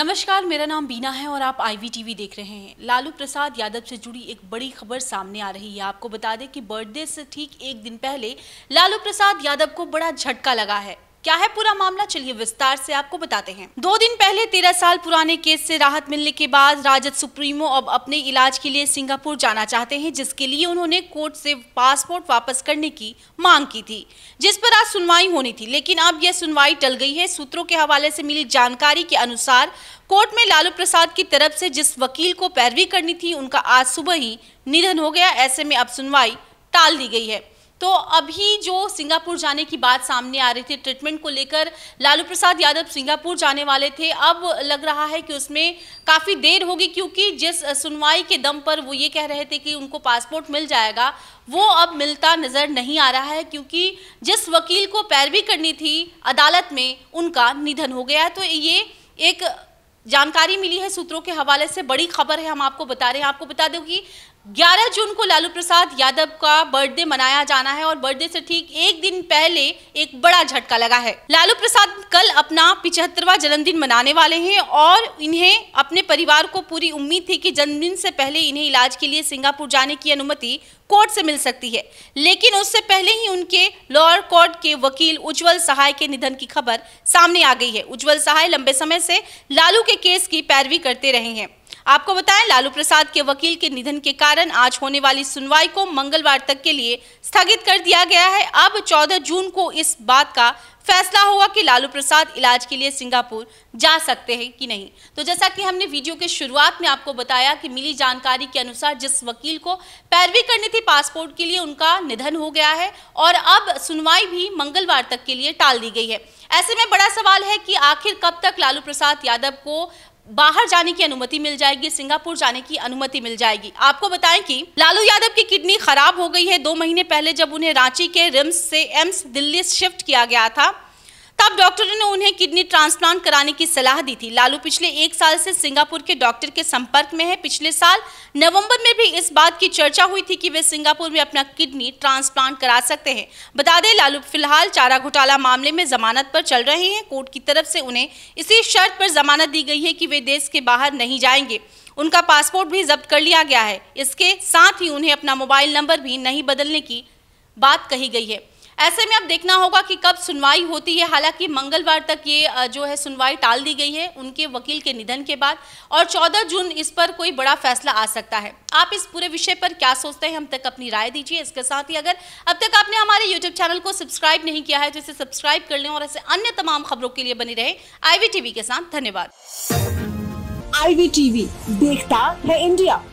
नमस्कार मेरा नाम बीना है और आप आईवीटीवी देख रहे हैं लालू प्रसाद यादव से जुड़ी एक बड़ी खबर सामने आ रही है आपको बता दें कि बर्थडे से ठीक एक दिन पहले लालू प्रसाद यादव को बड़ा झटका लगा है क्या है पूरा मामला चलिए विस्तार से आपको बताते हैं दो दिन पहले तेरह साल पुराने केस से राहत मिलने के बाद राजद सुप्रीमो अब अपने इलाज के लिए सिंगापुर जाना चाहते हैं जिसके लिए उन्होंने कोर्ट से पासपोर्ट वापस करने की मांग की थी जिस पर आज सुनवाई होनी थी लेकिन अब यह सुनवाई टल गई है सूत्रों के हवाले से मिली जानकारी के अनुसार कोर्ट में लालू प्रसाद की तरफ से जिस वकील को पैरवी करनी थी उनका आज सुबह ही निधन हो गया ऐसे में अब सुनवाई टाल दी गई है तो अभी जो सिंगापुर जाने की बात सामने आ रही थी ट्रीटमेंट को लेकर लालू प्रसाद यादव सिंगापुर जाने वाले थे अब लग रहा है कि उसमें काफ़ी देर होगी क्योंकि जिस सुनवाई के दम पर वो ये कह रहे थे कि उनको पासपोर्ट मिल जाएगा वो अब मिलता नज़र नहीं आ रहा है क्योंकि जिस वकील को पैरवी करनी थी अदालत में उनका निधन हो गया तो ये एक जानकारी मिली है सूत्रों के हवाले से बड़ी खबर है हम आपको बता रहे हैं आपको बता दें कि 11 जून को लालू प्रसाद यादव का बर्थडे मनाया जाना है और बर्थडे से ठीक एक दिन पहले एक बड़ा झटका लगा है लालू प्रसाद कल अपना पिछहत्तरवा जन्मदिन मनाने वाले हैं और इन्हें अपने परिवार को पूरी उम्मीद थी कि जन्मदिन से पहले इन्हें इलाज के लिए सिंगापुर जाने की अनुमति कोर्ट से मिल सकती है लेकिन उससे पहले ही उनके लोअर कोर्ट के वकील उज्जवल सहाय के निधन की खबर सामने आ गई है उज्जवल सहाय लंबे समय से लालू के केस की पैरवी करते रहे हैं आपको बताएं लालू प्रसाद के वकील के निधन के कारण आज होने वाली सुनवाई को मंगलवार तक के लिए स्थगित कर दिया गया है अब 14 जून को इस बात का फैसला होगा कि लालू प्रसाद इलाज के लिए सिंगापुर जा सकते हैं कि नहीं तो जैसा कि हमने वीडियो के शुरुआत में आपको बताया कि मिली जानकारी के अनुसार जिस वकील को पैरवी करनी थी पासपोर्ट के लिए उनका निधन हो गया है और अब सुनवाई भी मंगलवार तक के लिए टाल दी गई है ऐसे में बड़ा सवाल है कि आखिर कब तक लालू प्रसाद यादव को बाहर जाने की अनुमति मिल जाएगी सिंगापुर जाने की अनुमति मिल जाएगी आपको बताएं कि लालू यादव की किडनी खराब हो गई है दो महीने पहले जब उन्हें रांची के रिम्स से एम्स दिल्ली शिफ्ट किया गया था तब डॉक्टरों ने उन्हें किडनी ट्रांसप्लांट कराने की सलाह दी थी लालू पिछले एक साल से सिंगापुर के डॉक्टर के संपर्क में है पिछले साल नवंबर में भी इस बात की चर्चा हुई थी कि वे सिंगापुर में अपना किडनी ट्रांसप्लांट करा सकते हैं बता दें लालू फिलहाल चारा घोटाला मामले में जमानत पर चल रहे हैं कोर्ट की तरफ से उन्हें इसी शर्त पर जमानत दी गई है कि वे देश के बाहर नहीं जाएंगे उनका पासपोर्ट भी जब्त कर लिया गया है इसके साथ ही उन्हें अपना मोबाइल नंबर भी नहीं बदलने की बात कही गई है ऐसे में अब देखना होगा कि कब सुनवाई होती है हालांकि मंगलवार तक ये जो है सुनवाई टाल दी गई है उनके वकील के निधन के बाद और 14 जून इस पर कोई बड़ा फैसला आ सकता है आप इस पूरे विषय पर क्या सोचते हैं हम तक अपनी राय दीजिए इसके साथ ही अगर अब तक आपने हमारे यूट्यूब चैनल को सब्सक्राइब नहीं किया है तो इसे सब्सक्राइब कर लें और ऐसे अन्य तमाम खबरों के लिए बनी रहे आईवी टीवी के साथ धन्यवाद आईवी टीवी देखता है इंडिया